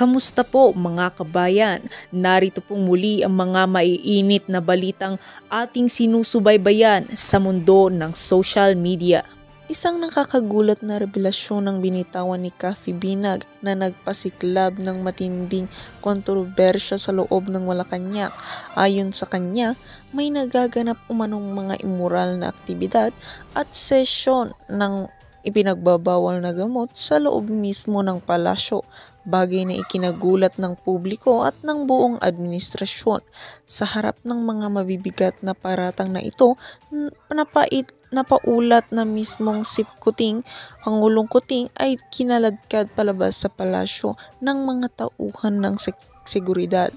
Kamusta po mga kabayan? Narito pong muli ang mga maiinit na balitang ating sinusubaybayan sa mundo ng social media. Isang nakakagulat na revelasyon ng binitawan ni Kathy Binag na nagpasiklab ng matinding kontrobersya sa loob ng Malacanang. Ayon sa kanya, may nagaganap umanong mga immoral na aktibidad at sesyon ng ipinagbabawal na gamot sa loob mismo ng palasyo bagay na ikinagulat ng publiko at ng buong administrasyon. Sa harap ng mga mabibigat na paratang na ito, napait napaulat na mismong Sip Kuting, Pangulong Kuting ay kinaladkad palabas sa palasyo ng mga tauhan ng sek- seguridad.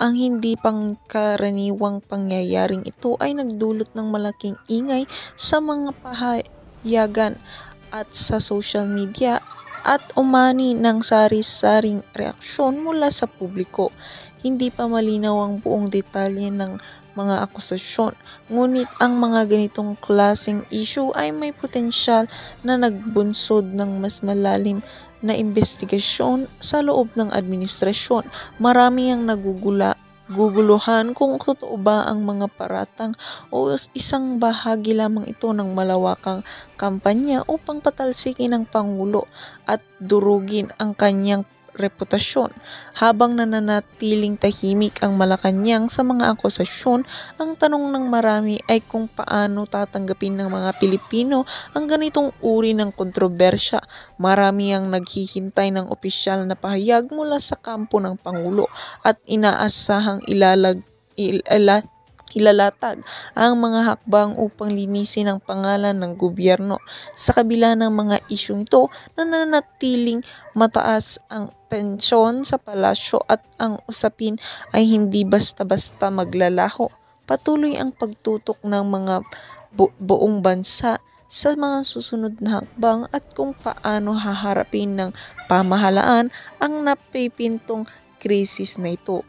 Ang hindi pangkaraniwang pangyayaring ito ay nagdulot ng malaking ingay sa mga pahayagan at sa social media at umani ng sari-saring reaksyon mula sa publiko. Hindi pa malinaw ang buong detalye ng mga akusasyon. Ngunit ang mga ganitong klaseng issue ay may potensyal na nagbunsod ng mas malalim na investigasyon sa loob ng administrasyon. Marami ang nagugula guguluhan kung totoo ba ang mga paratang o isang bahagi lamang ito ng malawakang kampanya upang patalsikin ang Pangulo at durugin ang kanyang reputasyon. Habang nananatiling tahimik ang Malacanang sa mga akusasyon, ang tanong ng marami ay kung paano tatanggapin ng mga Pilipino ang ganitong uri ng kontrobersya. Marami ang naghihintay ng opisyal na pahayag mula sa kampo ng Pangulo at inaasahang ilalag il, ila, ilalatag ang mga hakbang upang linisin ang pangalan ng gobyerno sa kabila ng mga isyong ito nananatiling mataas ang tensyon sa palasyo at ang usapin ay hindi basta-basta maglalaho patuloy ang pagtutok ng mga bu- buong bansa sa mga susunod na hakbang at kung paano haharapin ng pamahalaan ang napipintong krisis na ito.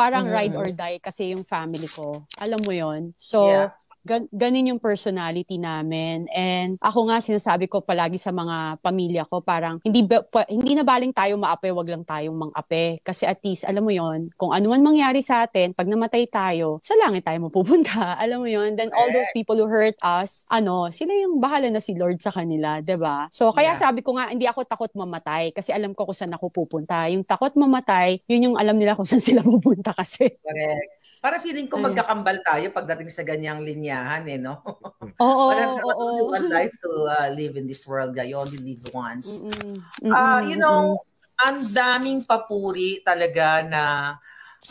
parang mm-hmm. ride or die kasi yung family ko. Alam mo yon So, yeah. gan- ganin yung personality namin. And ako nga, sinasabi ko palagi sa mga pamilya ko, parang hindi, ba, pa, hindi na baling tayo maape, wag lang tayong mangape. Kasi at least, alam mo yon kung anuman mangyari sa atin, pag namatay tayo, sa langit tayo mapupunta. Alam mo yon Then all those people who hurt us, ano, sila yung bahala na si Lord sa kanila, ba diba? So, kaya yeah. sabi ko nga, hindi ako takot mamatay kasi alam ko kung saan ako pupunta. Yung takot mamatay, yun yung alam nila kung saan sila pupunta ka kasi. Correct. Para feeling ko magkakambal tayo pagdating sa ganyang linyahan eh, no? Oo, Walang oo, oo. One life to uh, live in this world, guys. You only live once. Mm-mm. Uh, you know, ang daming papuri talaga na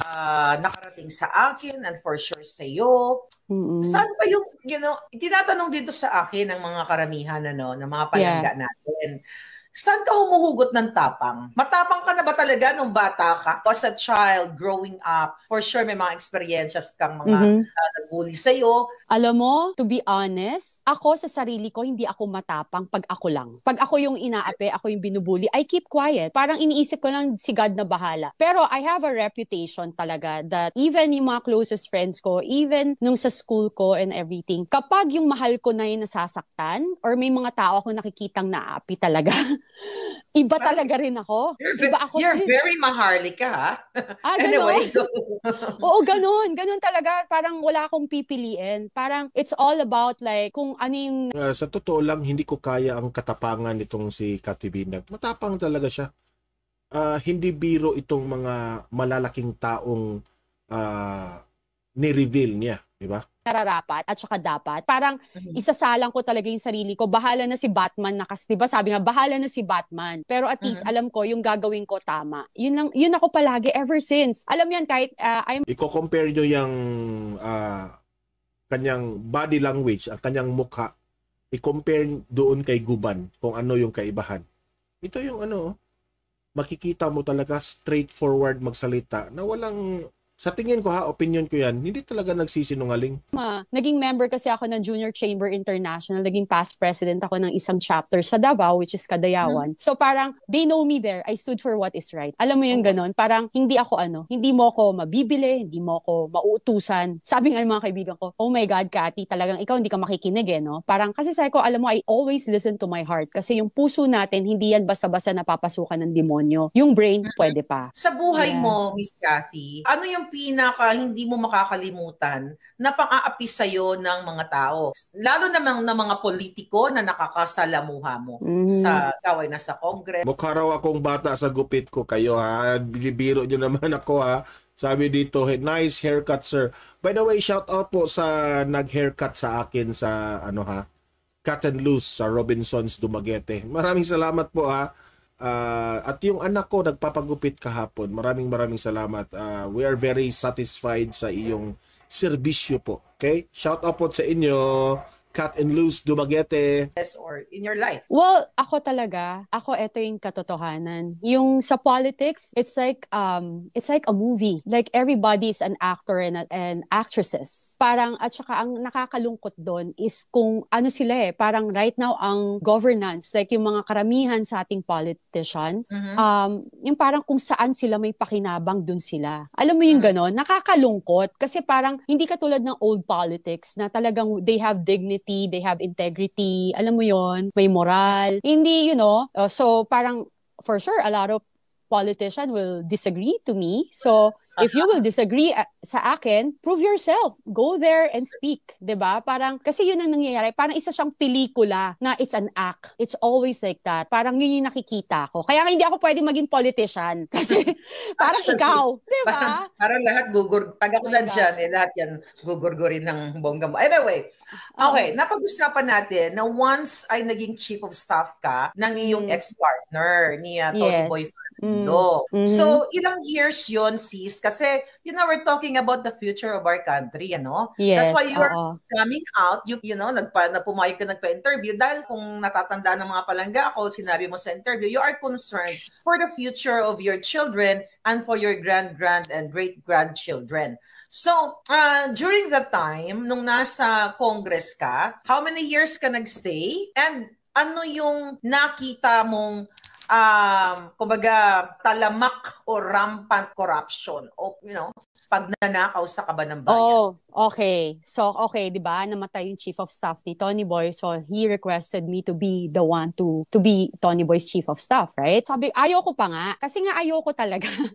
uh, nakarating sa akin and for sure sa iyo. mm Saan pa yung, you know, tinatanong dito sa akin ng mga karamihan, ano, ng mga palangga yeah. natin. Saan ka humuhugot ng tapang? Matapang ka na ba talaga nung bata ka? As a child, growing up, for sure may mga experiences kang mga mm-hmm. uh, nag-bully sa'yo, alam mo, to be honest, ako sa sarili ko, hindi ako matapang pag ako lang. Pag ako yung inaape, ako yung binubuli, I keep quiet. Parang iniisip ko lang si God na bahala. Pero I have a reputation talaga that even yung mga closest friends ko, even nung sa school ko and everything, kapag yung mahal ko na yung nasasaktan or may mga tao ako nakikitang naapi talaga, iba talaga rin ako. You're, iba ako you're sis. very maharlika, ha? Ah, anyway. Oo, ganun. Ganun talaga. Parang wala akong pipiliin. Parang it's all about like kung ano yung... Uh, sa totoo lang, hindi ko kaya ang katapangan nitong si Kati Binag. Matapang talaga siya. Uh, hindi biro itong mga malalaking taong uh, ni-reveal niya. Di ba? nararapat at saka dapat. Parang mm-hmm. isasalang ko talaga yung sarili ko. Bahala na si Batman na kasi, 'di ba? Sabi nga bahala na si Batman. Pero at least mm-hmm. alam ko yung gagawin ko tama. Yun lang yun ako palagi ever since. Alam 'yan kahit uh, I'm Iko-compare niyo yung uh, kanyang body language, ang kanyang mukha i-compare doon kay Guban kung ano yung kaibahan. Ito yung ano, oh, makikita mo talaga straightforward magsalita na walang sa tingin ko ha, opinion ko yan, hindi talaga nagsisinungaling. Ma, naging member kasi ako ng Junior Chamber International, naging past president ako ng isang chapter sa Davao, which is Kadayawan. Hmm. So parang, they know me there. I stood for what is right. Alam mo yung ganun, parang hindi ako ano, hindi mo ako mabibili, hindi mo ako mauutusan. Sabi nga ng mga kaibigan ko, oh my God, Cathy, talagang ikaw hindi ka makikinig eh, no? Parang kasi sa ko, alam mo, I always listen to my heart. Kasi yung puso natin, hindi yan basta-basta napapasukan ng demonyo. Yung brain, mm-hmm. pwede pa. Sa buhay yes. mo, Miss Cathy, ano yung pinaka hindi mo makakalimutan na pang-aapi sa'yo ng mga tao. Lalo namang ng mga politiko na nakakasalamuha mo mm. sa kaway na sa Kongres. Mukha raw akong bata sa gupit ko kayo ha. Binibiro nyo naman ako ha. Sabi dito, hey, nice haircut sir. By the way, shout out po sa nag-haircut sa akin sa ano ha, Cut and Loose sa Robinson's Dumaguete. Maraming salamat po ha. Uh, at yung anak ko nagpapagupit kahapon. Maraming maraming salamat. Uh, we are very satisfied sa iyong serbisyo po. Okay? Shout out po sa inyo cut and loose, Dumaguete? Yes, or in your life? Well, ako talaga, ako ito yung katotohanan. Yung sa politics, it's like um it's like a movie. Like everybody's an actor and, and actresses. Parang at saka ang nakakalungkot doon is kung ano sila eh, parang right now ang governance, like yung mga karamihan sa ating politician, mm-hmm. um yung parang kung saan sila may pakinabang doon sila. Alam mo yung mm-hmm. ganon, nakakalungkot kasi parang hindi katulad ng old politics na talagang they have dignity honesty, they have integrity, alam mo yon may moral. Hindi, you know, uh, so parang for sure, a lot of politician will disagree to me. So, If you will disagree uh, sa akin, prove yourself. Go there and speak, 'di ba? Parang kasi 'yun ang nangyayari. Parang isa siyang pelikula na it's an act. It's always like that. Parang 'yun yung nakikita ko. Kaya hindi ako pwedeng maging politician kasi parang ikaw, 'di ba? Parang, parang lahat gugur pag ako oh nandiyan, eh, lahat 'yan gugurgurin ng bongga mo. Anyway, um, okay, um, napag-usapan natin na once ay naging chief of staff ka ng iyong mm. ex-partner niya, uh, Tony yes. Boy Mm. No. Mm. hmm So, mm-hmm. ilang years yon sis? Kasi, you know, we're talking about the future of our country, ano? Yes, That's why you are coming out, you, you know, nagpa, pumayag ka nagpa-interview dahil kung natatanda ng mga palangga ako, sinabi mo sa interview, you are concerned for the future of your children and for your grand-grand and great-grandchildren. So, uh, during the time, nung nasa Congress ka, how many years ka nagstay? And ano yung nakita mong um, kumbaga, talamak o rampant corruption o, you know, pagnanakaw sa kaban ng bayan. Oh. Okay. So, okay, di ba? Namatay yung chief of staff ni Tony Boy. So, he requested me to be the one to to be Tony Boy's chief of staff, right? Sabi, ayoko pa nga. Kasi nga, ayoko talaga.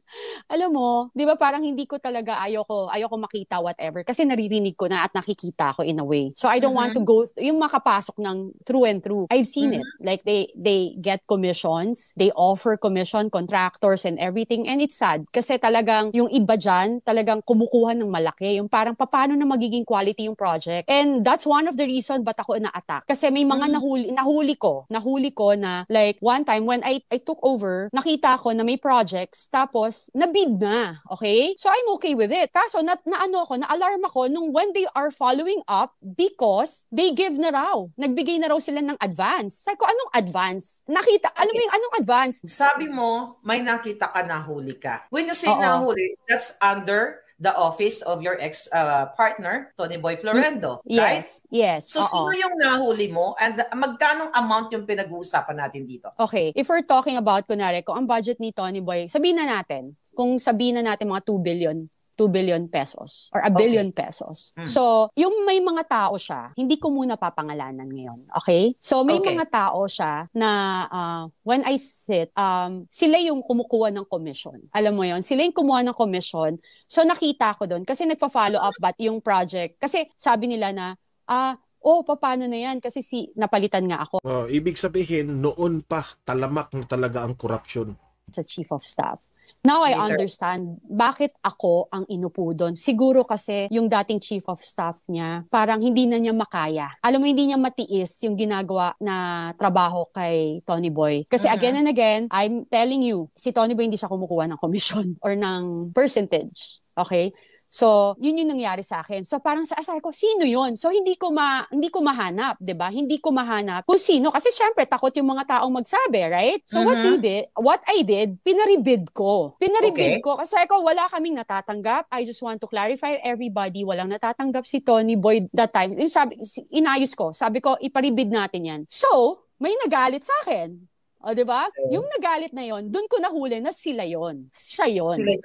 Alam mo, di ba parang hindi ko talaga ayoko, ayoko makita whatever. Kasi naririnig ko na at nakikita ko in a way. So, I don't uh-huh. want to mm-hmm. go, th- yung makapasok ng through and through. I've seen uh-huh. it. Mm-hmm. Like, they they get commissions, they offer commission, contractors, and everything. And it's sad. Kasi talagang yung iba dyan, talagang kumukuha ng malaki. Yung parang, papa paano na magiging quality yung project. And that's one of the reason ba't ako na-attack. Kasi may mga mm-hmm. nahuli, nahuli ko, nahuli ko na like one time when I, I took over, nakita ko na may projects tapos nabid na. Okay? So I'm okay with it. Kaso na, na ano ako, na-alarm ako nung when they are following up because they give na raw. Nagbigay na raw sila ng advance. Sabi ko, anong advance? Nakita, okay. alam mo yung anong advance? Sabi mo, may nakita ka nahuli ka. When you say Oo. nahuli, that's under the office of your ex uh, partner, Tony Boy Florendo, mm, yes, right? Yes. So uh-oh. sino yung nahuli mo and magkano amount yung pinag-uusapan natin dito? Okay, if we're talking about kunwari kung ang budget ni Tony Boy, sabihin na natin, kung sabihin na natin mga 2 billion 2 billion pesos or a billion okay. pesos. Mm. So, yung may mga tao siya, hindi ko muna papangalanan ngayon, okay? So, may okay. mga tao siya na uh, when I sit, um, sila yung kumukuha ng commission. Alam mo yon Sila yung kumuha ng commission. So, nakita ko doon kasi nagpa-follow up bat yung project. Kasi sabi nila na, ah, oh, paano na yan? Kasi si, napalitan nga ako. Oh, ibig sabihin, noon pa talamak na talaga ang corruption. Sa chief of staff. Now I understand bakit ako ang inupo doon. Siguro kasi yung dating chief of staff niya, parang hindi na niya makaya. Alam mo, hindi niya matiis yung ginagawa na trabaho kay Tony Boy. Kasi mm-hmm. again and again, I'm telling you, si Tony Boy hindi siya kumukuha ng commission or ng percentage. Okay? So, yun yung nangyari sa akin. So, parang sa asay ko, sino yun? So, hindi ko ma hindi ko mahanap, 'di ba? Hindi ko mahanap kung sino kasi syempre takot yung mga taong magsabi, right? So, mm-hmm. what they did, what I did, pinaribid ko. Pinaribid okay. ko kasi ako wala kaming natatanggap. I just want to clarify everybody, walang natatanggap si Tony Boyd that time. Yung sabi, inayos ko. Sabi ko, iparibid natin 'yan. So, may nagalit sa akin. O, di ba? Okay. Yung nagalit na yon, doon ko nahuli na sila yon. Siya yon. Sila yung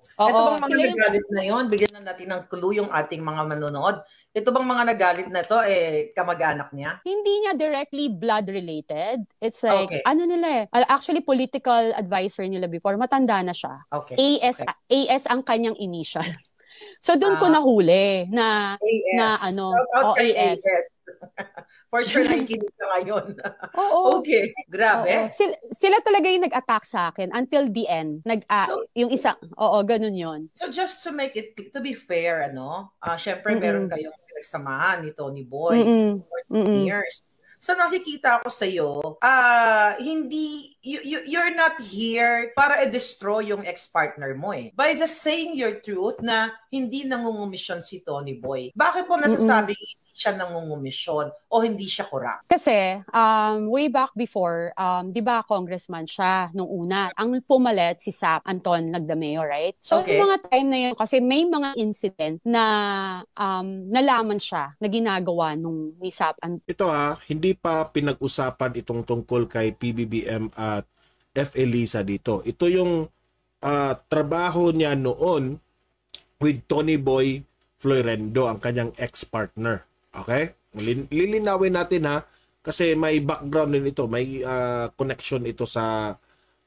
Ito bang mga nagalit yung... na yon, bigyan na natin ng clue yung ating mga manonood. Ito bang mga nagalit na to, eh, kamag-anak niya? Hindi niya directly blood-related. It's like, okay. ano nila eh, uh, actually political advisor nila before, matanda na siya. Okay. AS, okay. AS ang kanyang initial. So doon uh, ko ah. nahuli na AS. na ano, o For sure nakikinig ka ngayon. Oo. Okay, grabe. Oo. Sila, sila talaga yung nag-attack sa akin until the end. Nag uh, so, yung isa, oo, ganun 'yon. So just to make it to be fair ano, uh, syempre meron kayong nagsamahan ni Tony Boy mm-mm. for 10 mm-mm. years sa nakikita ko sa iyo, uh, ah, hindi you, you, you're not here para i-destroy yung ex-partner mo eh. By just saying your truth na hindi nangungumisyon si Tony Boy. Bakit po nasasabi Mm-mm siya nangungumisyon o hindi siya corrupt? Kasi um, way back before, um, di ba congressman siya nung una. Ang pumalit si Sap Anton Nagdameo, right? So okay. yung mga time na yun, kasi may mga incident na um, nalaman siya na ginagawa nung ni Sap Anton. Ito ha, ah, hindi pa pinag-usapan itong tungkol kay PBBM at F.A. Elisa dito. Ito yung uh, trabaho niya noon with Tony Boy Florendo, ang kanyang ex-partner. Okay? Lilinawin natin ha kasi may background din ito, may uh, connection ito sa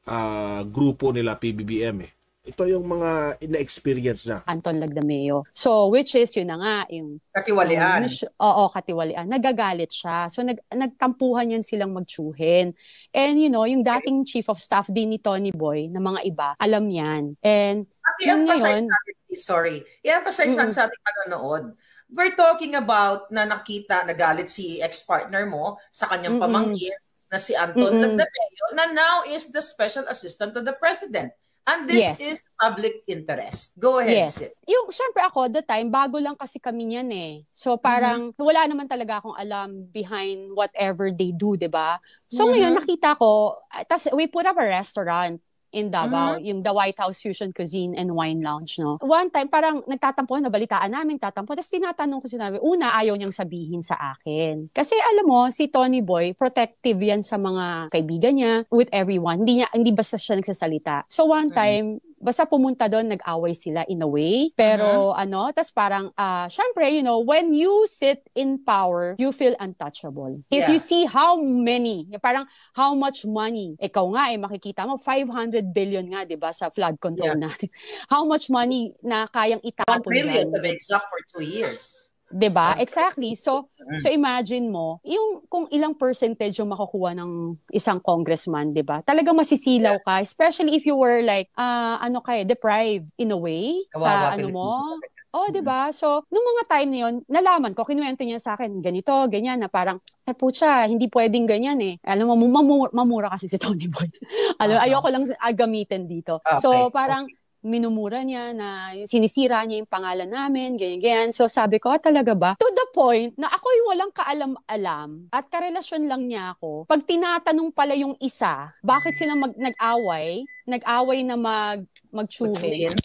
uh, grupo nila PBBM eh. Ito yung mga ina na. Anton Lagdameo. So, which is, yun na nga, yung... Katiwalian. Um, oo, katiwalian. Nagagalit siya. So, nag, nagtampuhan yan silang magtsuhin. And, you know, yung dating chief of staff din ni Tony Boy, na mga iba, alam yan. And, At ngayon, emphasize natin, sorry, i-emphasize mm natin sa ating panonood we're talking about na nakita, nagalit si ex-partner mo sa kanyang mm-hmm. pamangkin na si Anton mm-hmm. Lagdameo na now is the special assistant to the president. And this yes. is public interest. Go ahead, yes. Sid. Yung, syempre ako, the time, bago lang kasi kami niyan eh. So mm-hmm. parang, mm-hmm. wala naman talaga akong alam behind whatever they do, di ba? So mm-hmm. ngayon, nakita ko, tas we put up a restaurant in Davao, mm-hmm. yung The White House Fusion Cuisine and Wine Lounge, no? One time, parang nagtatampo, nabalitaan namin, tatampo. Tapos tinatanong ko si namin, una, ayaw niyang sabihin sa akin. Kasi alam mo, si Tony Boy, protective yan sa mga kaibigan niya, with everyone. Hindi, niya, hindi basta siya nagsasalita. So one mm. time, mm-hmm basta pumunta doon, nag-away sila in a way. Pero uh-huh. ano, tas parang, uh, syempre, you know, when you sit in power, you feel untouchable. If yeah. you see how many, parang how much money, ikaw nga eh, makikita mo, 500 billion nga, di ba, sa flood control yeah. natin. How much money na kayang itapon. 1 billion to be exact for two years. 'di ba? Exactly. So so imagine mo, yung kung ilang percentage yung makukuha ng isang congressman, 'di ba? Talagang masisilaw ka, especially if you were like uh, ano kay eh, deprived in a way Kawawa, sa Pilipino. ano mo. Oh, 'di ba? So, nung mga time na 'yon, nalaman ko kinuwento niya sa akin ganito, ganyan na parang eh siya, hindi pwedeng ganyan eh. Alam mo, mamura, mamura kasi si Tony Boy. Alam, uh-huh. ayoko lang gamitin dito. Ah, okay. So, parang okay minumura niya na sinisira niya yung pangalan namin, ganyan-ganyan. So sabi ko, ah, talaga ba? To the point na ako yung walang kaalam-alam at karelasyon lang niya ako. Pag tinatanong pala yung isa, bakit sila mag- nag-away, nag-away na mag magtsuhin,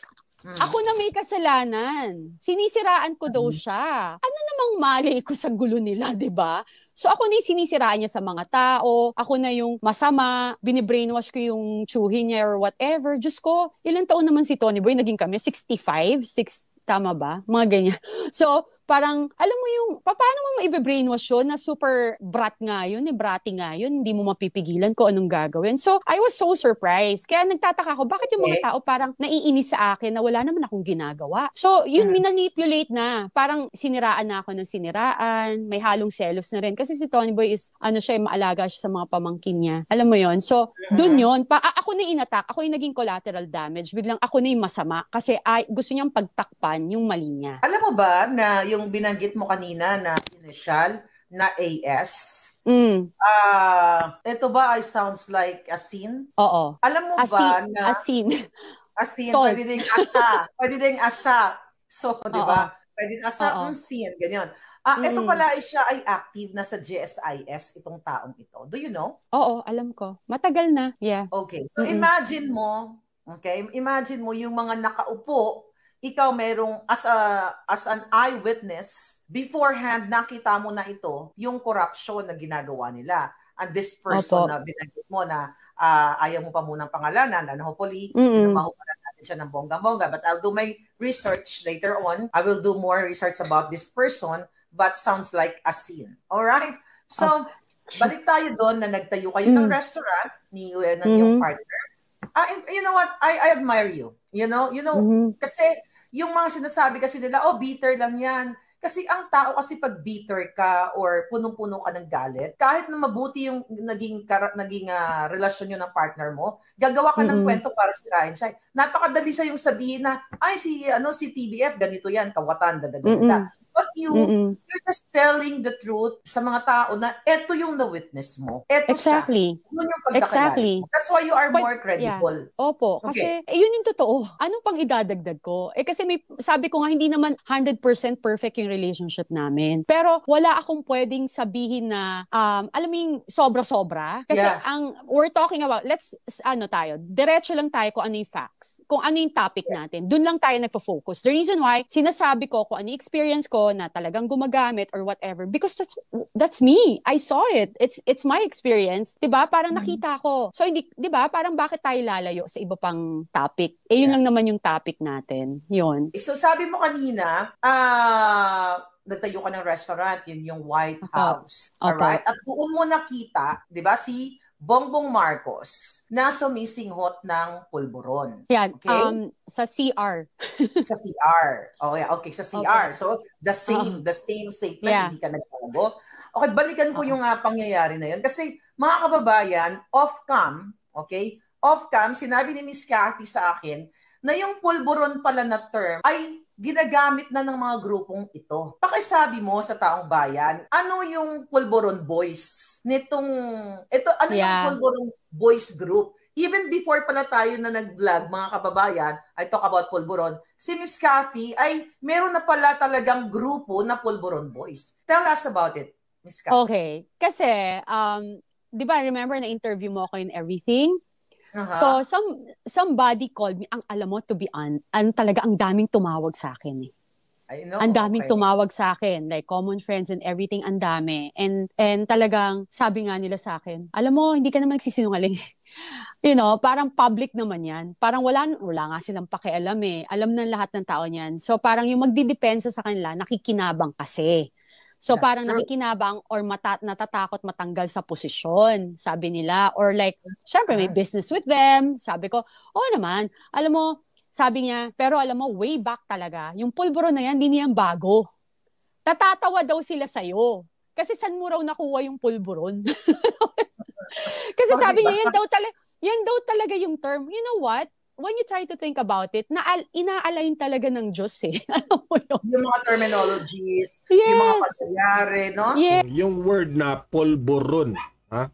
Mm. Ako na may kasalanan. Sinisiraan ko mm. daw siya. Ano namang mali ko sa gulo nila, 'di ba? So ako na yung sinisiraan niya sa mga tao, ako na yung masama, binibrainwash ko yung chuhi niya or whatever. Diyos ko, ilang taon naman si Tony Boy, naging kami, 65, 6, tama ba? Mga ganyan. So, parang, alam mo yung, paano mo maibe-brainwash yun na super brat nga yun, eh, brati nga yun, hindi mo mapipigilan ko anong gagawin. So, I was so surprised. Kaya nagtataka ako, bakit yung mga eh? tao parang naiinis sa akin na wala naman akong ginagawa. So, yun, hmm. minanipulate na. Parang siniraan na ako ng siniraan, may halong selos na rin. Kasi si Tony Boy is, ano siya, eh, maalaga siya sa mga pamangkin niya. Alam mo yon So, mm. dun yon Pa, ako na inatak, ako yung naging collateral damage. Biglang ako na yung masama kasi ay, gusto niyang pagtakpan yung mali niya. Alam mo ba na yung yung binanggit mo kanina na initial na AS. Mm. Uh, ito ba ay sounds like asin? Oo. Alam mo asin, ba na... Asin. Asin. Salt. Pwede ding asa. pwede ding asa. So, di ba? Pwede asa, mm, sin, ganyan. Ah, mm. ito pala ay siya ay active na sa GSIS itong taong ito. Do you know? Oo, alam ko. Matagal na. Yeah. Okay. So, mm-hmm. imagine mo, okay, imagine mo yung mga nakaupo ikaw merong as a as an eyewitness beforehand nakita mo na ito yung corruption na ginagawa nila and this person Opo. na binanggit mo na uh, ayaw mo pa munang pangalanan and hopefully mm-hmm. mahupalan natin siya ng bongga-bongga but I'll do my research later on I will do more research about this person but sounds like a scene all right so oh. balik tayo doon na nagtayo kayo mm ng restaurant ni uh, ng mm mm-hmm. yung partner uh, you know what I, I admire you you know you know mm-hmm. kasi yung mga sinasabi kasi nila, oh, bitter lang yan. Kasi ang tao kasi pag bitter ka or punong-puno ka ng galit, kahit na mabuti yung naging kar- naging uh, relasyon niyo ng partner mo, gagawa ka mm-hmm. ng kwento para sirahin siya. Napakadali sa yung sabihin na ay si ano si TBF ganito yan, kawatan dadagdag. Mm-hmm. But you, Mm-mm. you're just telling the truth sa mga tao na eto yung na-witness mo. Eto exactly. Siya. Yun yung exactly. That's why you are But, more credible. Yeah. Opo. Okay. Kasi, eh, yun yung totoo. Anong pang idadagdag ko? Eh kasi may, sabi ko nga, hindi naman 100% perfect yung relationship namin. Pero wala akong pwedeng sabihin na, um, alam mo yung sobra-sobra. Kasi yeah. ang, we're talking about, let's, ano tayo, diretso lang tayo kung ano yung facts. Kung ano yung topic yes. natin. Doon lang tayo nagpo-focus. The reason why, sinasabi ko kung ano yung experience ko, na talagang gumagamit or whatever because that's that's me. I saw it. It's it's my experience, 'di ba? Parang mm. nakita ko. So hindi 'di ba? Parang bakit tayo lalayo sa iba pang topic? Eh yun yeah. lang naman yung topic natin. 'Yun. So sabi mo kanina, ah uh natayo ka ng restaurant, yun yung White House. Uh, okay. Alright? At doon mo nakita, di ba, si Bongbong Marcos na sumisinghot ng pulburon. Yan, okay? um, sa CR. sa CR. Okay, oh, okay, sa CR. Okay. So, the uh-huh. same, uh-huh. the same statement, yeah. hindi ka nagbago. Okay, balikan ko uh-huh. yung uh, pangyayari na yun. Kasi, mga kababayan, off-cam, okay, off-cam, sinabi ni Miss Cathy sa akin na yung pulburon pala na term ay ginagamit na ng mga grupong ito. Pakisabi mo sa taong bayan, ano yung Pulboron Boys nitong, ito, ano yeah. yung Pulboron Boys Group? Even before pala tayo na nag-vlog, mga kababayan, I talk about Pulboron, si Miss Cathy ay meron na pala talagang grupo na Pulboron Boys. Tell us about it, Miss Cathy. Okay. Kasi, um, di ba, remember na interview mo ako in everything? So some somebody called me. Ang alam mo to be on, Ang talaga ang daming tumawag sa akin eh. I know. Ang daming tumawag sa akin, like common friends and everything, ang dami. And and talagang sabi nga nila sa akin, alam mo, hindi ka naman nagsisinungaling. you know, parang public naman 'yan. Parang wala wala nga silang pakialam eh. Alam ng lahat ng tao niyan. So parang yung magdidepensa sa kanila, nakikinabang kasi. So That's parang true. nakikinabang or mata- natatakot matanggal sa posisyon, sabi nila. Or like, syempre may business with them. Sabi ko, oh naman, alam mo, sabi niya, pero alam mo, way back talaga, yung pulburo na yan, hindi yan bago. Tatatawa daw sila sa'yo. Kasi san mo raw nakuha yung pulburon? Kasi sabi diba? niya, yan daw talaga, yan daw talaga yung term. You know what? when you try to think about it, na ina-align talaga ng Diyos eh. Alam mo yun? Yung mga terminologies, yes. yung mga pagyayari, no? Yes. Yung word na polboron, ha?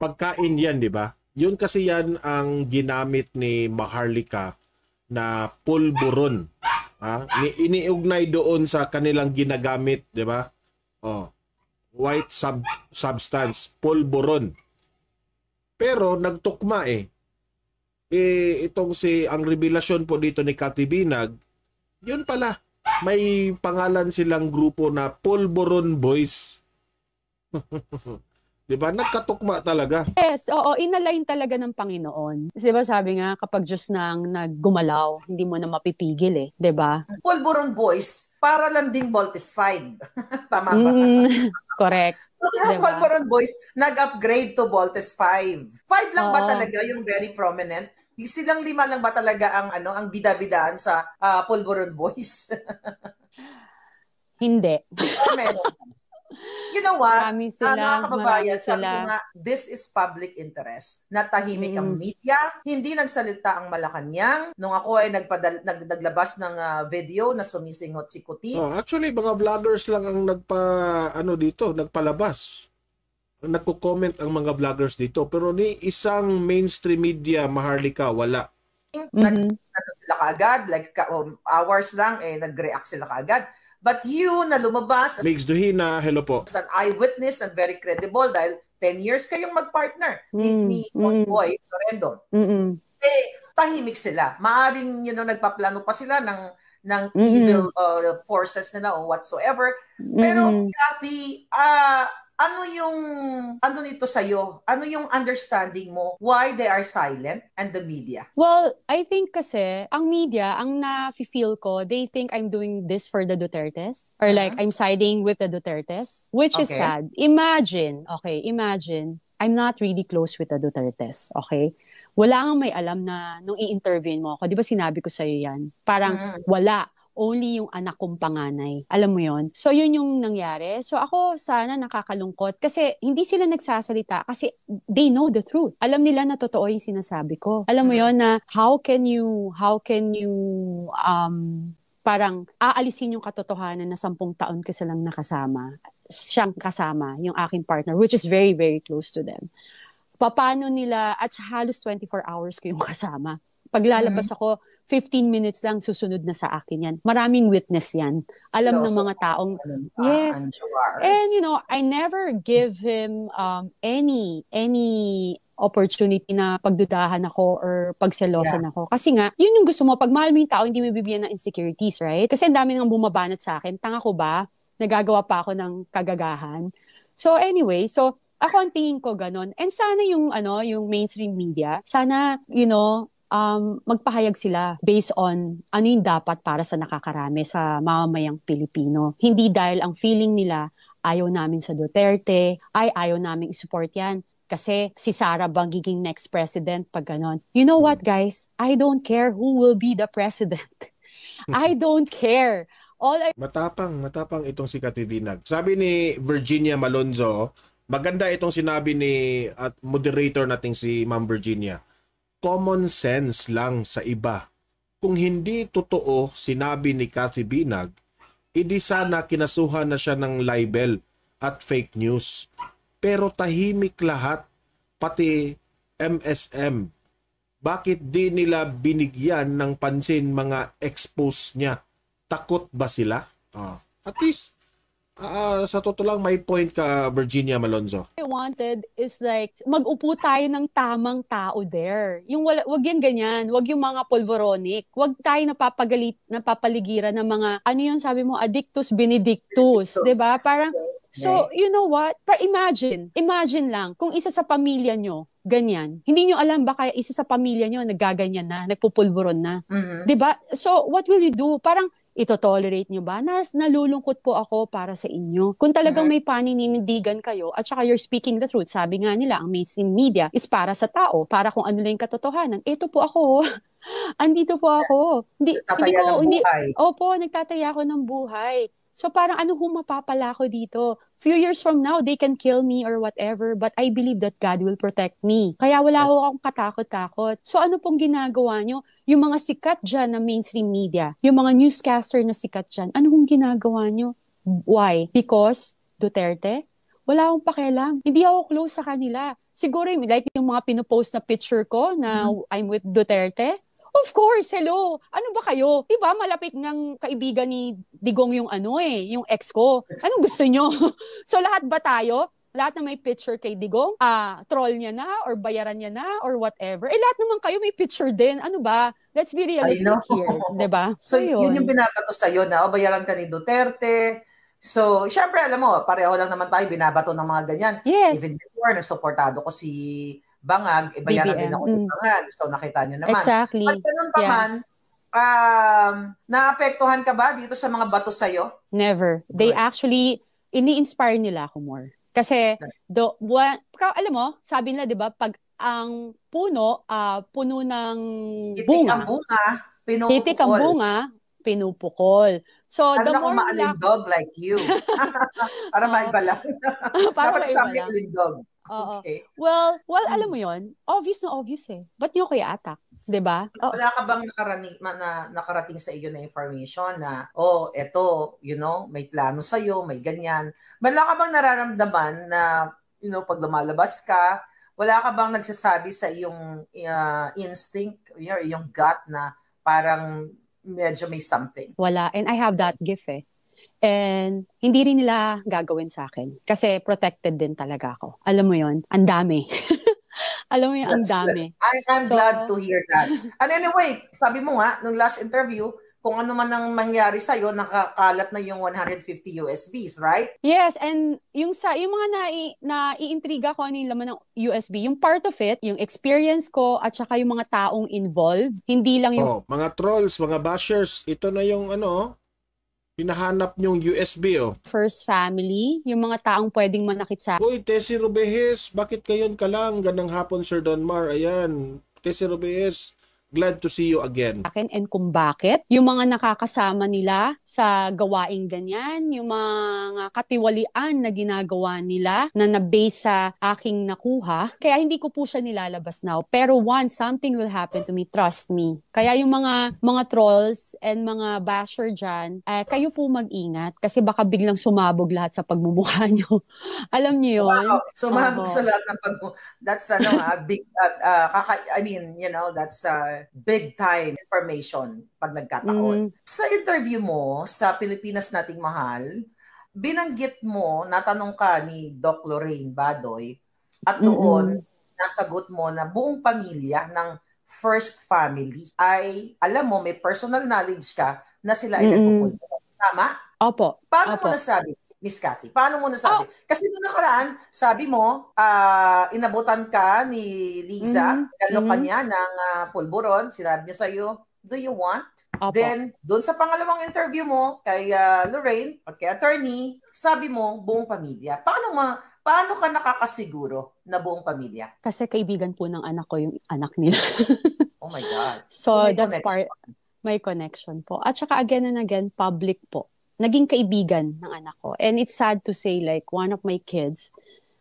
Pagkain yan, di ba? Yun kasi yan ang ginamit ni Maharlika na pulburon. Ha? iniugnay doon sa kanilang ginagamit, di ba? Oh. White sub substance, pulburon. Pero nagtukma eh eh, itong si ang revelasyon po dito ni Cathy Binag, yun pala, may pangalan silang grupo na Polboron Boys. 'Di ba? Nagkatukma talaga. Yes, oo, inalign talaga ng Panginoon. Kasi 'di ba sabi nga kapag Diyos nang naggumalaw, hindi mo na mapipigil eh, 'di ba? Polboron Boys, para lang din Voltesfide. Tama ba? Mm, correct. So, diba? Polboron Boys, nag-upgrade to Bolt Voltes 5. 5 lang oo. ba talaga yung very prominent? silang lima lang ba talaga ang ano ang bidabidaan sa uh, Polvoron Boys? Hindi. You know what? Kami ah, sila. Uh, mga kababayan, sabi sila. nga, this is public interest. Natahimik mm. ang media, hindi nagsalita ang Malacanang. Nung ako ay nagpadal, nag, naglabas ng uh, video na sumisingot si Kuti. Oh, actually, mga vloggers lang ang nagpa, ano dito, nagpalabas nagko-comment ang mga vloggers dito pero ni isang mainstream media maharlika wala. Mm-hmm. sila kaagad like um, hours lang eh nag-react sila kaagad. But you na lumabas Migs Duhina, hello po. As an eyewitness and very credible dahil 10 years kayong magpartner mm-hmm. ni, ni Boy Torendon. Mm-hmm. Eh tahimik sila. Maaring you know nagpaplano pa sila ng ng mm-hmm. evil uh, forces nila or whatsoever. Pero mm-hmm. Kathy, uh, ah, ano yung ano nito sa iyo? Ano yung understanding mo why they are silent and the media? Well, I think kasi ang media, ang na-feel ko, they think I'm doing this for the Dutertes or uh-huh. like I'm siding with the Dutertes, which okay. is sad. Imagine, okay, imagine I'm not really close with the Dutertes, okay? Wala kang may alam na nung i intervene mo ako, 'di ba sinabi ko sa iyo 'yan? Parang mm. wala only yung anak kong panganay. Alam mo yon So, yun yung nangyari. So, ako sana nakakalungkot kasi hindi sila nagsasalita kasi they know the truth. Alam nila na totoo yung sinasabi ko. Alam mo mm. yon na how can you, how can you um, parang aalisin yung katotohanan na sampung taon ko silang nakasama siyang kasama, yung aking partner, which is very, very close to them. Paano nila, at halos 24 hours ko yung kasama. Paglalabas mm-hmm. ako, 15 minutes lang susunod na sa akin yan. Maraming witness yan. Alam ng mga ah, taong, yes. Ano, And you know, I never give him um, any, any opportunity na pagdudahan ako or pagselosan yeah. ako. Kasi nga, yun yung gusto mo. Pag mahal mo yung tao, hindi mo bibigyan ng insecurities, right? Kasi ang dami nang bumabanat sa akin. Tanga ko ba? Nagagawa pa ako ng kagagahan. So anyway, so ako ang tingin ko ganon. And sana yung ano, yung mainstream media, sana you know, um, magpahayag sila based on ano yung dapat para sa nakakarami sa mamamayang Pilipino. Hindi dahil ang feeling nila ayaw namin sa Duterte, ay ayaw namin isupport yan kasi si Sara bang giging next president pag ganon. You know what, guys? I don't care who will be the president. I don't care. All I... Matapang, matapang itong si Katilinag. Sabi ni Virginia Malonzo, maganda itong sinabi ni at moderator nating si Ma'am Virginia common sense lang sa iba. Kung hindi totoo sinabi ni Kathy Binag, edi sana kinasuhan na siya ng libel at fake news. Pero tahimik lahat, pati MSM. Bakit di nila binigyan ng pansin mga expose niya? Takot ba sila? Uh, at least, Uh, sa totoo lang, may point ka, Virginia Malonzo. I wanted is like, mag-upo tayo ng tamang tao there. Yung wala, wag yan ganyan, wag yung mga polvoronic. Wag tayo napapagalit, napapaligiran ng mga, ano yun sabi mo, addictus benedictus. ba diba? Parang, So, you know what? Par imagine, imagine lang, kung isa sa pamilya nyo, ganyan. Hindi nyo alam, baka isa sa pamilya nyo, nagaganyan na, nagpupulburon na. Mm-hmm. ba diba? So, what will you do? Parang, ito-tolerate nyo ba? Nas, nalulungkot po ako para sa inyo. Kung talagang mm-hmm. may paninindigan kayo at saka you're speaking the truth, sabi nga nila, ang mainstream media is para sa tao, para kung ano lang yung katotohanan. Ito po ako, andito po ako. Hindi, nagtataya hindi ko, ng buhay. Hindi, opo, nagtataya ako ng buhay. So parang ano kung mapapala ko dito? Few years from now, they can kill me or whatever, but I believe that God will protect me. Kaya wala yes. akong katakot-takot. So ano pong ginagawa nyo? Yung mga sikat dyan na mainstream media, yung mga newscaster na sikat dyan, kung ano ginagawa nyo? Why? Because Duterte? Wala akong pakialam. Hindi ako close sa kanila. Siguro like yung mga pinopost na picture ko na mm-hmm. I'm with Duterte, Of course, hello. Ano ba kayo? 'Di ba malapit ng kaibigan ni Digong yung ano eh, yung ex ko. Ano gusto nyo? so lahat ba tayo? lahat na may picture kay Digong, ah, troll niya na, or bayaran niya na, or whatever. Eh, lahat naman kayo may picture din. Ano ba? Let's be realistic here. ba? Diba? So, so yun. yun yung binabato sa'yo na, o oh, bayaran ka ni Duterte. So, syempre, alam mo, pareho lang naman tayo binabato ng mga ganyan. Yes. Even before, nasuportado ko si Bangag, e, bayaran BBM. din ako mm. ni Bangag. So, nakita niyo naman. Exactly. Pag ganun pa yeah. man, um, naapektuhan ka ba dito sa mga bato sa'yo? Never. They Good. actually, ini-inspire nila ako more. Kasi do what, alam mo, sabi nila 'di ba, pag ang puno uh, puno ng bunga, hitik ang bunga, pinupukol. Hitik ang bunga, pinupukol. So Alam ano the more relax... dog like you. para uh, maiba lang. para Dapat maiba dog. Okay. Well, well, alam hmm. mo yon obvious na obvious eh. Ba't nyo kaya attack? 'di ba? Oh. Wala ka bang nakarating na nakarating sa iyo na information na oh, eto, you know, may plano sa iyo, may ganyan. Wala ka bang nararamdaman na you know, pag lumalabas ka, wala ka bang nagsasabi sa iyong uh, instinct, you know, yung gut na parang medyo may something? Wala. And I have that gift eh. And hindi rin nila gagawin sa akin kasi protected din talaga ako. Alam mo yon ang dami. Alam mo yun, ang dami. I, I'm so, glad to hear that. And anyway, sabi mo nga, nung last interview, kung ano man ang mangyari sa iyo nakakalat na yung 150 USBs, right? Yes, and yung sa yung mga na na naiintriga ko ano yung laman ng USB, yung part of it, yung experience ko at saka yung mga taong involved, hindi lang yung oh, mga trolls, mga bashers, ito na yung ano, hinahanap niyong USB oh. First family, yung mga taong pwedeng manakit sa... Uy, Tessie Rubejes, bakit kayon ka lang? Ganang hapon, Sir Donmar. Ayan, Tessie Rubejes, glad to see you again. Akin and kung bakit. Yung mga nakakasama nila sa gawaing ganyan, yung mga katiwalian na ginagawa nila na nabase sa aking nakuha. Kaya hindi ko po siya nilalabas now. Pero once something will happen to me, trust me. Kaya yung mga mga trolls and mga basher dyan, eh, kayo po mag-ingat kasi baka biglang sumabog lahat sa pagmumukha nyo. Alam niyo yun? Wow. Sumabog uh, sa lahat ng pagmumukha. That's ano, uh, big, uh, uh, kaka- I mean, you know, that's uh, big time information pag nagkataon. Mm. Sa interview mo sa Pilipinas Nating Mahal, binanggit mo, natanong ka ni Doc Lorraine Badoy, at noon, mm-hmm. nasagot mo na buong pamilya ng first family ay, alam mo, may personal knowledge ka na sila ay mm-hmm. nagpupunta. Tama? Opo. Paano Opo. mo nasabi? Miss Cathy? Paano mo nasabi? Oh. Kasi noong nakaraan, sabi mo, uh, inabutan ka ni Liza, mm-hmm. kalokan mm-hmm. niya ng uh, pulburon, sinabi niya sa'yo, do you want? Opo. Then, doon sa pangalawang interview mo kay uh, Lorraine or kay attorney, sabi mo, buong pamilya. Paano ma paano ka nakakasiguro na buong pamilya? Kasi kaibigan po ng anak ko yung anak nila. oh my God. So, may that's connection. part, my connection po. At saka again and again, public po naging kaibigan ng anak ko. And it's sad to say, like, one of my kids,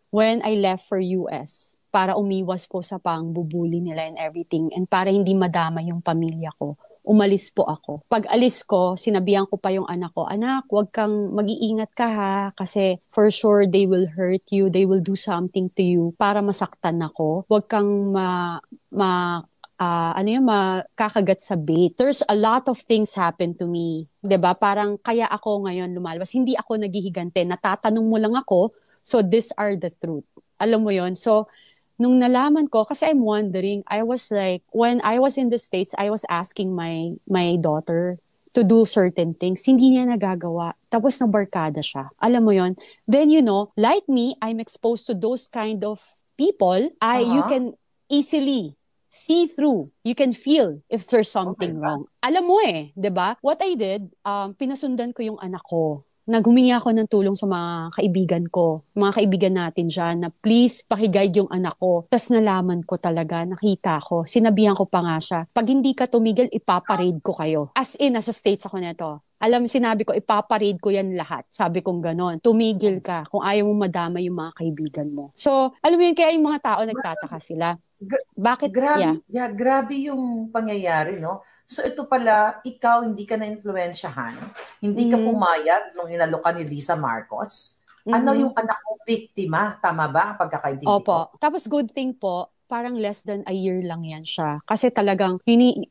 when I left for US, para umiwas po sa pangbubuli nila and everything, and para hindi madama yung pamilya ko, umalis po ako. Pag alis ko, sinabihan ko pa yung anak ko, anak, wag kang mag-iingat ka ha, kasi for sure they will hurt you, they will do something to you para masaktan ako. Wag kang ma, ma uh, ano yung makakagat sa bait. There's a lot of things happen to me. ba diba? Parang kaya ako ngayon lumalabas. Hindi ako naghihigante. Natatanong mo lang ako. So, these are the truth. Alam mo yon So, nung nalaman ko, kasi I'm wondering, I was like, when I was in the States, I was asking my, my daughter to do certain things. Hindi niya nagagawa. Tapos na barkada siya. Alam mo yon Then, you know, like me, I'm exposed to those kind of people. I, uh-huh. You can easily see through. You can feel if there's something oh wrong. Alam mo eh, 'di ba? What I did, um pinasundan ko yung anak ko. Naghumingi ako ng tulong sa mga kaibigan ko, mga kaibigan natin dyan, na please pakiguide yung anak ko. Tapos nalaman ko talaga, nakita ko, sinabihan ko pa nga siya, pag hindi ka tumigil, ipaparade ko kayo. As in, nasa states ako nito alam, sinabi ko, ipaparade ko yan lahat. Sabi kong ganon. Tumigil ka kung ayaw mong madama yung mga kaibigan mo. So, alam mo yun, kaya yung mga tao nagtataka sila. Bakit? Grabe, yeah. yeah, grabe yung pangyayari, no? So ito pala, ikaw hindi ka na-influensyahan, hindi mm. ka pumayag nung hinalo ka ni Lisa Marcos. Ano mm-hmm. Ano yung anak mo biktima, tama ba ang pagkakaintindi Opo. ko? Tapos good thing po, parang less than a year lang yan siya. Kasi talagang, hini,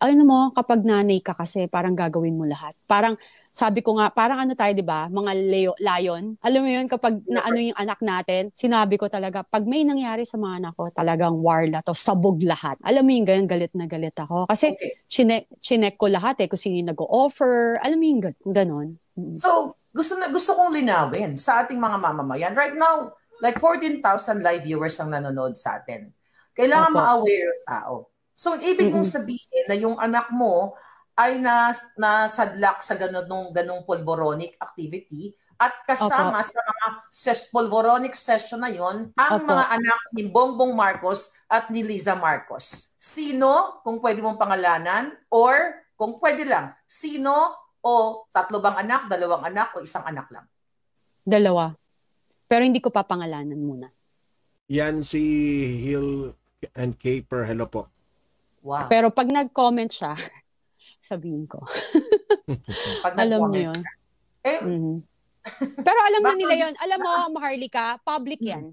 ano mo, kapag nanay ka kasi, parang gagawin mo lahat. Parang, sabi ko nga, parang ano tayo, di ba? Mga leo, lion. Alam mo yun, kapag na ano yung anak natin, sinabi ko talaga, pag may nangyari sa mga anak ko, talagang warla to, sabog lahat. Alam mo yung ganyan, galit na galit ako. Kasi, okay. chinek, chinek ko lahat eh, kung sino yung nag-offer. Alam mo yung ganon. Mm. So, gusto na gusto kong linawin sa ating mga mamamayan. Right now, Like 14,000 live viewers ang nanonood sa atin. Kailangan Opo. ma-aware tao. So, ibig mong sabihin na yung anak mo ay na, na nasadlak sa ganun, nung, ganong polvoronic activity at kasama Opo. sa mga ses- polvoronic session na yon ang Opo. mga anak ni Bongbong Marcos at ni Liza Marcos. Sino, kung pwede mong pangalanan, or kung pwede lang, sino o tatlo bang anak, dalawang anak, o isang anak lang? Dalawa. Pero hindi ko papangalanan muna. Yan si Hill and Caper. Hello po. Wow. Pero pag nag-comment siya, sabihin ko. pag alam niyo yun. Eh, mm-hmm. Pero alam na nila yon. Alam mo, Maharlika, public hmm. yan.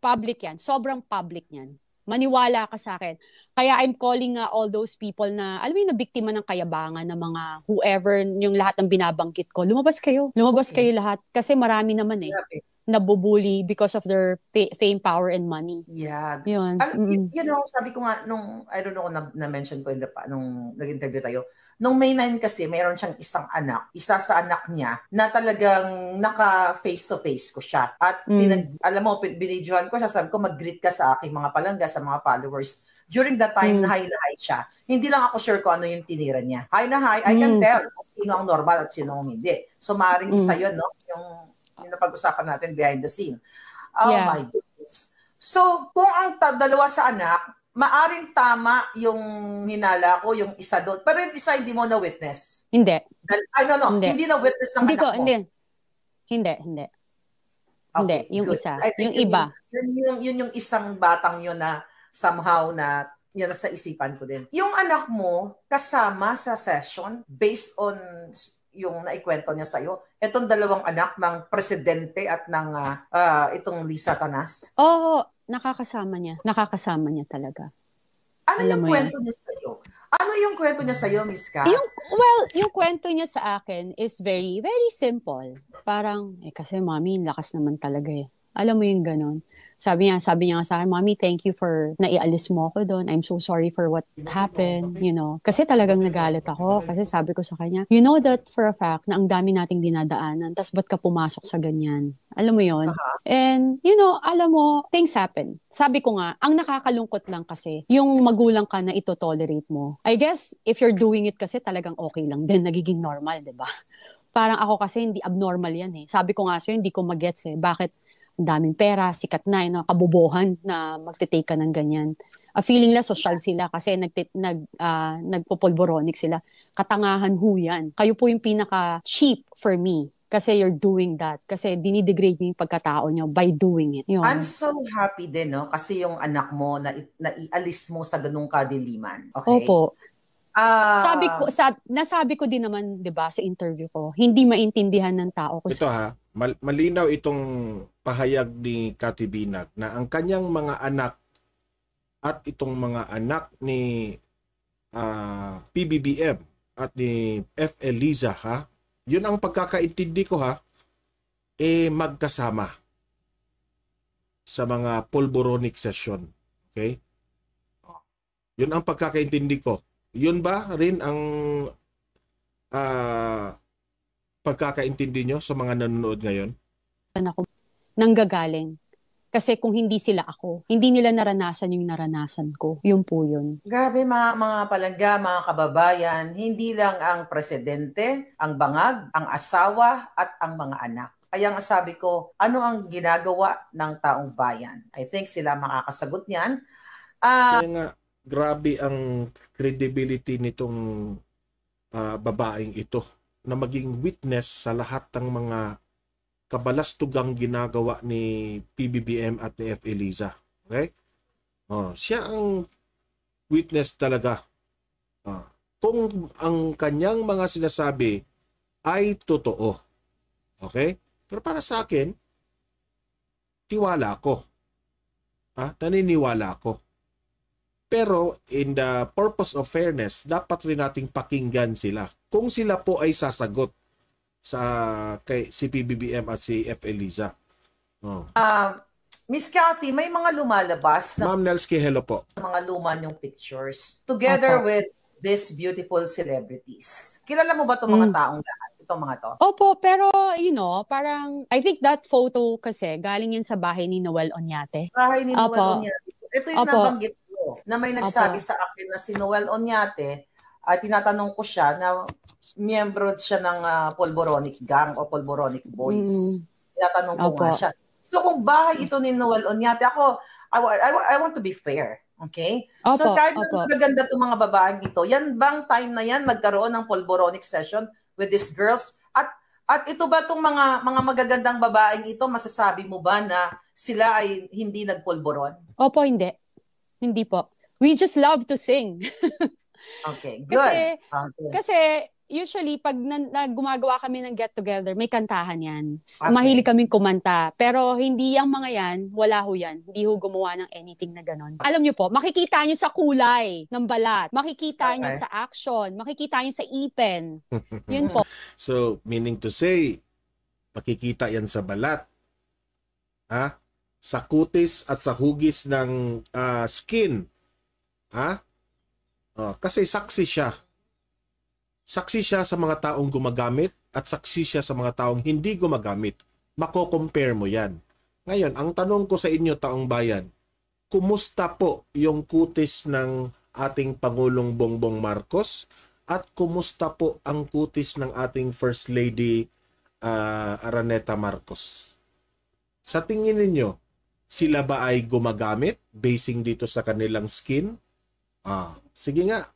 Public yan. Sobrang public yan. Maniwala ka sa akin. Kaya I'm calling uh, all those people na, alam mo yung nabiktima ng kayabangan ng mga whoever, yung lahat ng binabangkit ko. Lumabas kayo. Lumabas okay. kayo lahat. Kasi marami naman eh. Yeah, nabubuli because of their fame, power, and money. Yeah. Yun. mm-hmm. You know, sabi ko nga, nung, I don't know kung na- na-mention ko in the, nung nag-interview tayo, nung May 9 kasi, mayroon siyang isang anak, isa sa anak niya, na talagang naka face-to-face ko siya. At, mm. pinag, alam mo, binidyohan ko siya, sabi ko, mag-greet ka sa aking mga palangga, sa mga followers. During that time, mm. na high na high siya. Hindi lang ako sure kung ano yung tinira niya. High na high, I can mm. tell kung sino ang normal at sino ang hindi. So, maring mm. sa'yo, no? Yung yung napag-usapan natin behind the scene. Oh yeah. my goodness. So, kung ang ta- dalawa sa anak, maaring tama yung hinala ko, yung isa doon. Pero yung isa, hindi mo na-witness. Hindi. Dal- Ay, no, no. Hindi, hindi na-witness ng hindi anak ko, mo. Hindi, hindi, hindi. Okay, hindi, yung good. isa. Yung iba. Yun, yun, yun, yun yung isang batang yun na somehow na yun sa isipan ko din. Yung anak mo kasama sa session based on yung naikwento niya sa'yo. Itong dalawang anak ng presidente at ng uh, uh, itong Lisa Tanas. Oo, oh, nakakasama niya. Nakakasama niya talaga. Ano Alam yung kwento yan? niya sa'yo? Ano yung kwento niya sa'yo, Miss Kat? Yung, well, yung kwento niya sa akin is very, very simple. Parang, eh kasi mami, lakas naman talaga eh. Alam mo yung ganun sabi niya, sabi niya sa akin, Mommy, thank you for naialis mo ako doon. I'm so sorry for what happened, you know. Kasi talagang nagalit ako. Kasi sabi ko sa kanya, you know that for a fact na ang dami nating dinadaanan, tas ba't ka pumasok sa ganyan? Alam mo yon And, you know, alam mo, things happen. Sabi ko nga, ang nakakalungkot lang kasi, yung magulang ka na ito tolerate mo. I guess, if you're doing it kasi talagang okay lang, then nagiging normal, di ba? Parang ako kasi hindi abnormal yan eh. Sabi ko nga sa'yo, hindi ko magets eh. Bakit daming pera, sikat na, yun, eh, kabobohan na magte-take ka ng ganyan. A ah, feeling la social sila kasi nag, nag, uh, nagpopolboronic sila. Katangahan ho yan. Kayo po yung pinaka-cheap for me kasi you're doing that. Kasi dinidegrade niyo yung pagkatao niyo by doing it. Yun. I'm so happy din, no? Kasi yung anak mo, na, naialis mo sa ganung kadiliman. Okay? Opo. Uh, sabi ko, sab, nasabi ko din naman, 'di ba, sa interview ko, hindi maintindihan ng tao ko. Ito ha, Mal- malinaw itong pahayag ni Cathy Binag na ang kanyang mga anak at itong mga anak ni uh, ah, PBBM at ni F. Eliza ha, yun ang pagkakaintindi ko ha, eh magkasama sa mga polboronic session. Okay? Yun ang pagkakaintindi ko. Yun ba rin ang uh, pagkakaintindi nyo sa mga nanonood ngayon? Ano ako, nanggagaling. Kasi kung hindi sila ako, hindi nila naranasan yung naranasan ko. Yun po yun. Grabe mga, mga palangga, mga kababayan, hindi lang ang presidente, ang bangag, ang asawa at ang mga anak. Kaya nga sabi ko, ano ang ginagawa ng taong bayan? I think sila makakasagot niyan. Uh, Kaya nga, grabe ang credibility nitong uh, babaeng ito na maging witness sa lahat ng mga kabalastugang ginagawa ni PBBM at ni F. Eliza. Okay? Oh, siya ang witness talaga. Oh, kung ang kanyang mga sinasabi ay totoo. Okay? Pero para sa akin, tiwala ako. Ha? Naniniwala ako. Pero in the purpose of fairness, dapat rin nating pakinggan sila kung sila po ay sasagot sa kay CPBBM at si FELIZA. Oh. Uh, Miss Cathy, may mga lumalabas na Ma'am Nelsky, hello po. Mga luma yung pictures together Opo. with these beautiful celebrities. Kilala mo ba itong mga mm. taong lahat? Itong mga to? Opo, pero you know, parang I think that photo kasi galing yan sa bahay ni Noel Onyate. Bahay ni Opo. Noel Onyate. Ito yung Opo. nabanggit na may nagsabi Opo. sa akin na si Noel Onyate, uh, tinatanong ko siya na miyembro siya ng uh, ah, Polboronic Gang o Polvoronic Boys. Mm. Tinatanong ko Opo. nga siya. So kung bahay ito ni Noel Onyate, ako, I, I, I want to be fair. Okay? Opo, so kahit opo. magaganda itong mga babaeng ito, yan bang time na yan magkaroon ng Polvoronic session with these girls? At at ito ba itong mga, mga magagandang babaeng ito, masasabi mo ba na sila ay hindi nagpolboron? Opo, hindi. Hindi po. We just love to sing. okay, good. Kasi, okay. kasi usually pag na, na, gumagawa kami ng get together, may kantahan 'yan. Okay. Mahilig kaming kumanta, pero hindi yung mga 'yan, wala ho 'yan. Hindi ho gumawa ng anything na ganon. Alam niyo po, makikita niyo sa kulay ng balat, makikita okay. niyo sa action, makikita niyo sa ipin. Yun po. So, meaning to say, makikita 'yan sa balat. Ha? sa kutis at sa hugis ng uh, skin. Ha? Uh, kasi saksi siya. Saksi siya sa mga taong gumagamit at saksi siya sa mga taong hindi gumagamit. Mako-compare mo yan. Ngayon, ang tanong ko sa inyo taong bayan, kumusta po yung kutis ng ating Pangulong Bongbong Marcos at kumusta po ang kutis ng ating First Lady uh, Araneta Marcos? Sa tingin ninyo, sila ba ay gumagamit basing dito sa kanilang skin? Ah, sige nga.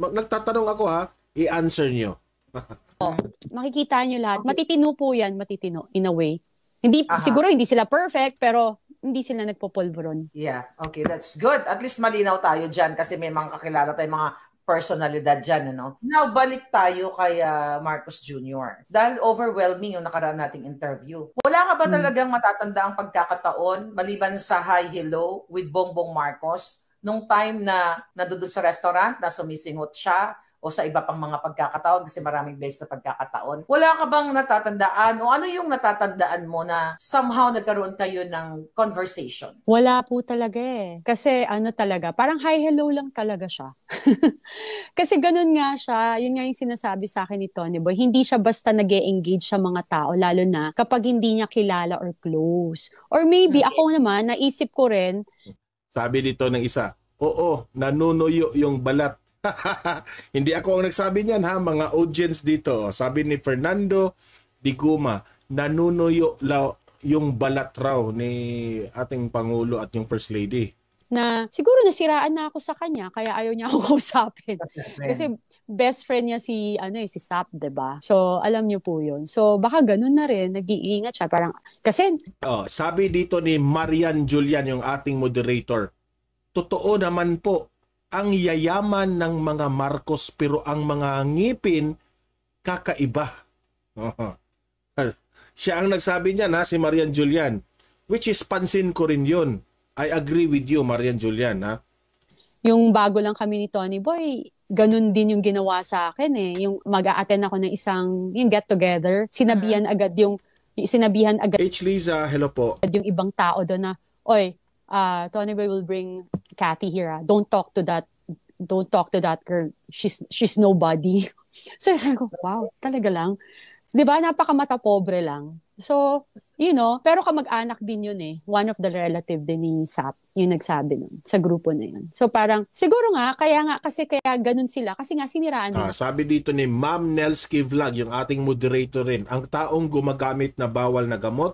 Mag- nagtatanong ako ha, i-answer nyo. oh, makikita nyo lahat. Matitino po yan, matitino, in a way. Hindi, Aha. siguro hindi sila perfect, pero hindi sila nagpo nagpopolvoron. Yeah, okay, that's good. At least malinaw tayo dyan kasi may mga kakilala tayong mga personalidad dyan. Ano? Now, balik tayo kay uh, Marcos Jr. Dahil overwhelming yung nakaraan nating interview. Wala ka ba hmm. talagang matatanda ang pagkakataon maliban sa hi, hello with Bongbong Marcos? nung time na nandun sa restaurant, na sumisingot siya, o sa iba pang mga pagkakataon kasi maraming beses na pagkakataon. Wala ka bang natatandaan o ano yung natatandaan mo na somehow nagkaroon kayo ng conversation? Wala po talaga eh. Kasi ano talaga, parang hi hello lang talaga siya. kasi ganun nga siya, yun nga yung sinasabi sa akin ni Tony Boy, hindi siya basta nag engage sa mga tao lalo na kapag hindi niya kilala or close. Or maybe ako naman naisip ko rin sabi dito ng isa, oo, nanunuyo yung balat Hindi ako ang nagsabi niyan ha, mga audience dito. Sabi ni Fernando Diguma, nanunuyo law yung balat raw ni ating Pangulo at yung First Lady. Na siguro nasiraan na ako sa kanya kaya ayaw niya ako kausapin. Kasi best friend niya si ano eh si Sap, 'di ba? So alam niyo po 'yun. So baka ganun na rin nag-iingat siya parang kasi oh, sabi dito ni Marian Julian yung ating moderator. Totoo naman po ang yayaman ng mga Marcos pero ang mga ngipin kakaiba. Siya ang nagsabi niya na si Marian Julian. Which is pansin ko rin yun. I agree with you, Marian Julian. Ha? Yung bago lang kami ni Tony Boy, ganun din yung ginawa sa akin eh. Yung mag-a-attend ako ng isang, yung get-together, sinabihan mm-hmm. agad yung, yung sinabihan agad. H. Liza, hello po. Yung ibang tao doon na, oy, uh, Tony Boy will bring Kathy here. Ah. Don't talk to that. Don't talk to that girl. She's she's nobody. so sabi ko, wow, talaga lang. So, di ba, napakamata pobre lang. So, you know, pero kamag-anak din yun eh. One of the relative din ni Sap, yung nagsabi nun, sa grupo na yun. So parang, siguro nga, kaya nga, kasi kaya ganun sila, kasi nga siniraan nila. Ah, sabi dito ni Ma'am Nelski Vlog, yung ating moderator rin, ang taong gumagamit na bawal na gamot,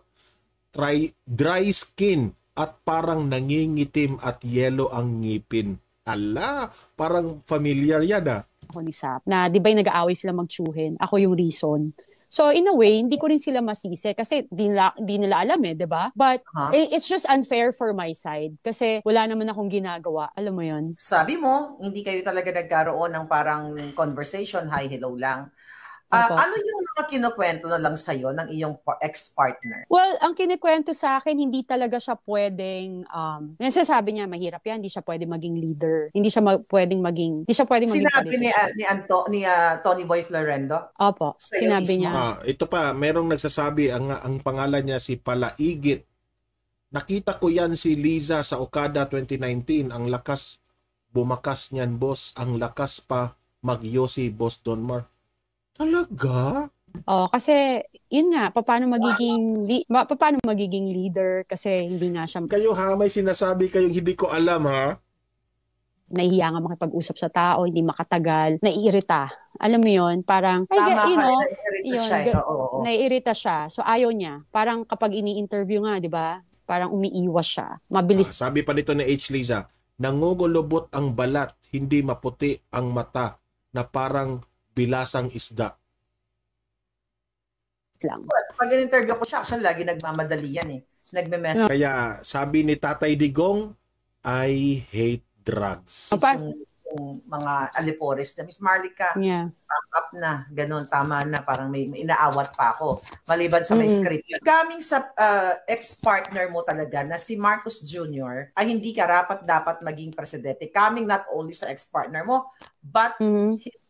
try, dry skin at parang nangingitim at yelo ang ngipin. Ala, parang familiar yan ah. Ako ni Sap, na di ba nag-aaway sila magtsuhin? Ako yung reason. So in a way, hindi ko rin sila masisi kasi di nila, di nila alam eh, 'di ba? But huh? it's just unfair for my side kasi wala naman akong ginagawa, alam mo 'yon. Sabi mo, hindi kayo talaga nagkaroon ng parang conversation, hi hello lang. Uh, ano yung mga kinukwento na lang sa'yo ng iyong ex-partner? Well, ang kinikwento sa akin, hindi talaga siya pwedeng, um, yung sasabi niya, mahirap yan, hindi siya pwedeng maging leader. Hindi siya ma- pwedeng maging, hindi siya pwedeng maging Sinabi ni, uh, ni, Anto, ni uh, Tony Boy Florendo? Opo, Sa'yo sinabi niya. Ah, ito pa, merong nagsasabi, ang, ang pangalan niya si Palaigit. Nakita ko yan si Liza sa Okada 2019. Ang lakas, bumakas niyan, boss. Ang lakas pa, magyosi, boss Donmar Talaga? Oh, kasi yun nga, paano magiging li- paano magiging leader kasi hindi nga siya Kayo ha, may sinasabi kayong hindi ko alam ha. nahihiya nga makipag-usap sa tao, hindi makatagal, naiirita. Alam mo yun, parang, ay, Tama you know, naiirita yun, siya. eh. naiirita siya. So, ayaw niya. Parang kapag ini-interview nga, di ba? Parang umiiwas siya. Ah, sabi pa nito ni H. Liza, nangugulubot ang balat, hindi maputi ang mata na parang bilasang isda. Lang. Pag in-interview ko siya, actually lagi nagmamadali yan eh. nagme mess Kaya sabi ni Tatay Digong, I hate drugs. Opa. Yung mga alipores na, Miss Marlica, yeah. up na, ganun, tama na, parang may, may inaawat pa ako, maliban sa mm. may script. Coming sa uh, ex-partner mo talaga na si Marcos Jr. ay hindi karapat dapat maging presidente. Coming not only sa ex-partner mo, but mm his